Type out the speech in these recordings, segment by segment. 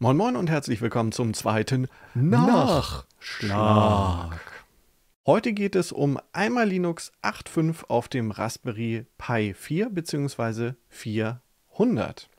Moin Moin und herzlich willkommen zum zweiten Nachschlag. Heute geht es um einmal Linux 8.5 auf dem Raspberry Pi 4 bzw. 400.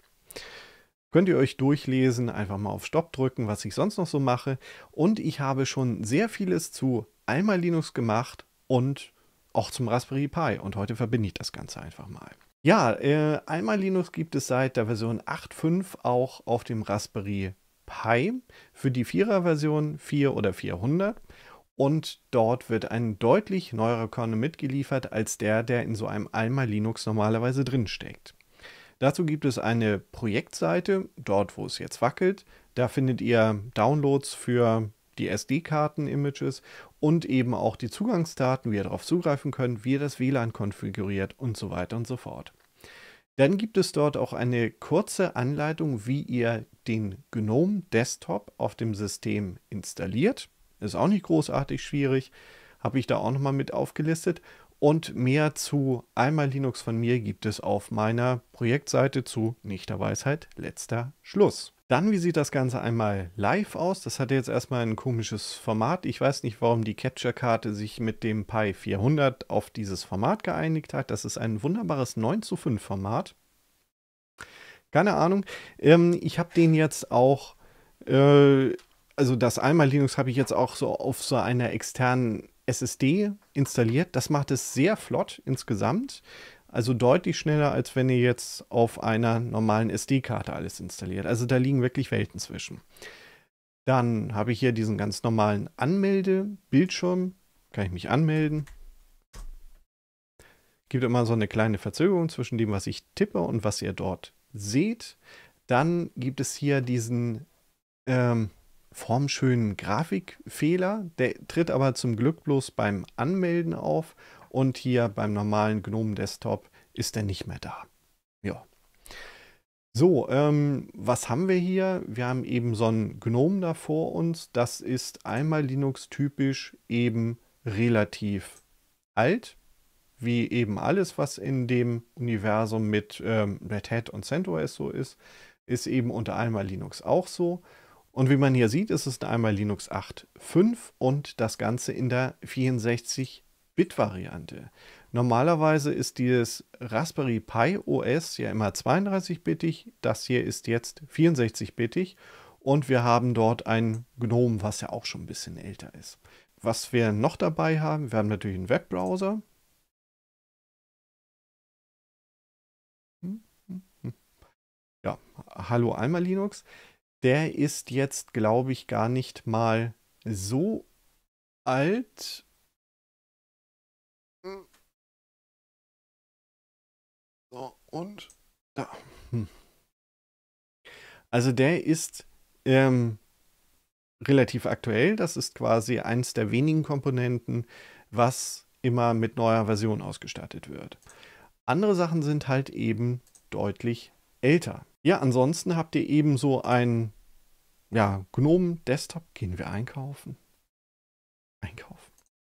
Könnt ihr euch durchlesen, einfach mal auf Stopp drücken, was ich sonst noch so mache. Und ich habe schon sehr vieles zu einmal Linux gemacht und auch zum Raspberry Pi. Und heute verbinde ich das Ganze einfach mal. Ja, äh, einmal Linux gibt es seit der Version 8.5 auch auf dem Raspberry Pi für die 4er-Version 4 oder 400. Und dort wird ein deutlich neuerer Kernel mitgeliefert als der, der in so einem Alma Linux normalerweise drinsteckt. Dazu gibt es eine Projektseite, dort wo es jetzt wackelt. Da findet ihr Downloads für die SD-Karten-Images und eben auch die Zugangsdaten, wie ihr darauf zugreifen könnt, wie ihr das WLAN konfiguriert und so weiter und so fort. Dann gibt es dort auch eine kurze Anleitung, wie ihr den GNOME Desktop auf dem System installiert. Ist auch nicht großartig schwierig, habe ich da auch nochmal mit aufgelistet. Und mehr zu einmal Linux von mir gibt es auf meiner Projektseite zu Nichterweisheit letzter Schluss. Dann, wie sieht das Ganze einmal live aus? Das hatte jetzt erstmal ein komisches Format. Ich weiß nicht, warum die Capture-Karte sich mit dem Pi 400 auf dieses Format geeinigt hat. Das ist ein wunderbares 9 zu 5 Format. Keine Ahnung. Ähm, ich habe den jetzt auch, äh, also das einmal Linux habe ich jetzt auch so auf so einer externen SSD installiert. Das macht es sehr flott insgesamt. Also deutlich schneller, als wenn ihr jetzt auf einer normalen SD-Karte alles installiert. Also da liegen wirklich Welten zwischen. Dann habe ich hier diesen ganz normalen Anmelde-Bildschirm. Kann ich mich anmelden. Gibt immer so eine kleine Verzögerung zwischen dem, was ich tippe und was ihr dort seht. Dann gibt es hier diesen ähm, formschönen Grafikfehler. Der tritt aber zum Glück bloß beim Anmelden auf und hier beim normalen GNOME Desktop ist er nicht mehr da. Ja. So, ähm, was haben wir hier? Wir haben eben so ein GNOME da vor uns. Das ist einmal Linux-typisch eben relativ alt, wie eben alles, was in dem Universum mit ähm, Red Hat und CentOS so ist, ist eben unter einmal Linux auch so. Und wie man hier sieht, ist es einmal Linux 8.5 und das Ganze in der 64 Bit-Variante. Normalerweise ist dieses Raspberry Pi OS ja immer 32-bittig, das hier ist jetzt 64-bittig und wir haben dort ein GNOME, was ja auch schon ein bisschen älter ist. Was wir noch dabei haben, wir haben natürlich einen Webbrowser. Ja, hallo Alma Linux. Der ist jetzt, glaube ich, gar nicht mal so alt hm. So, und da. Hm. Also der ist ähm, relativ aktuell. Das ist quasi eins der wenigen Komponenten, was immer mit neuer Version ausgestattet wird. Andere Sachen sind halt eben deutlich älter. Ja, ansonsten habt ihr eben so ein ja, Gnome Desktop. Gehen wir einkaufen?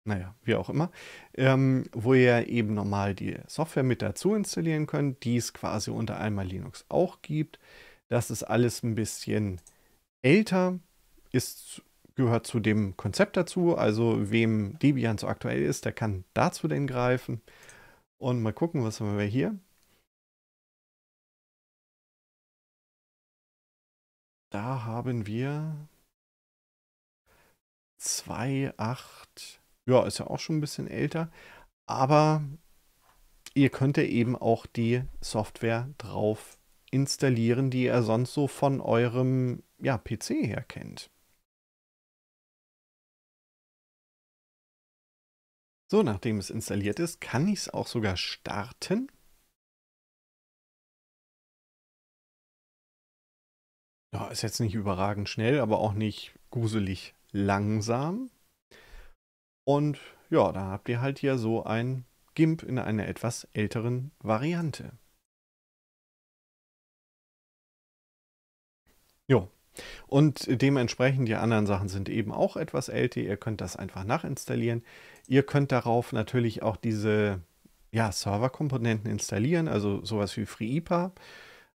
naja, wie auch immer, ähm, wo ihr eben normal die Software mit dazu installieren könnt, die es quasi unter einmal Linux auch gibt. Das ist alles ein bisschen älter, ist, gehört zu dem Konzept dazu. Also wem Debian so aktuell ist, der kann dazu denn greifen. Und mal gucken, was haben wir hier. Da haben wir 2, ja, ist ja auch schon ein bisschen älter. Aber ihr könnt ja eben auch die Software drauf installieren, die ihr sonst so von eurem ja, PC her kennt. So, nachdem es installiert ist, kann ich es auch sogar starten. Ja, ist jetzt nicht überragend schnell, aber auch nicht gruselig langsam. Und ja, da habt ihr halt hier so ein GIMP in einer etwas älteren Variante. Jo. Und dementsprechend die anderen Sachen sind eben auch etwas älter. Ihr könnt das einfach nachinstallieren. Ihr könnt darauf natürlich auch diese ja, Serverkomponenten installieren, also sowas wie FreeIPA.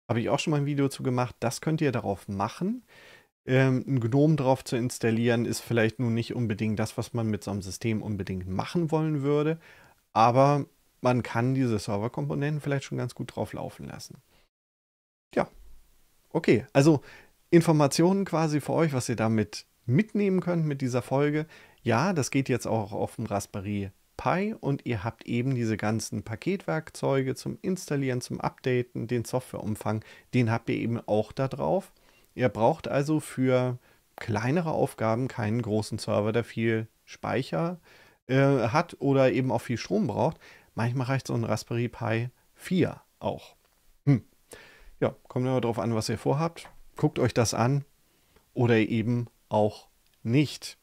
Habe ich auch schon mal ein Video zu gemacht. Das könnt ihr darauf machen. Ähm, ein Gnome drauf zu installieren, ist vielleicht nun nicht unbedingt das, was man mit so einem System unbedingt machen wollen würde. Aber man kann diese Serverkomponenten vielleicht schon ganz gut drauf laufen lassen. Ja, okay. Also Informationen quasi für euch, was ihr damit mitnehmen könnt mit dieser Folge. Ja, das geht jetzt auch auf dem Raspberry Pi und ihr habt eben diese ganzen Paketwerkzeuge zum Installieren, zum Updaten, den Softwareumfang, den habt ihr eben auch da drauf. Ihr braucht also für kleinere Aufgaben keinen großen Server, der viel Speicher äh, hat oder eben auch viel Strom braucht. Manchmal reicht so ein Raspberry Pi 4 auch. Hm. Ja, kommt immer darauf an, was ihr vorhabt. Guckt euch das an oder eben auch nicht.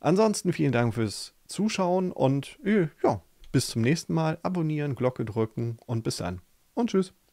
Ansonsten vielen Dank fürs Zuschauen und äh, ja, bis zum nächsten Mal. Abonnieren, Glocke drücken und bis dann. Und tschüss.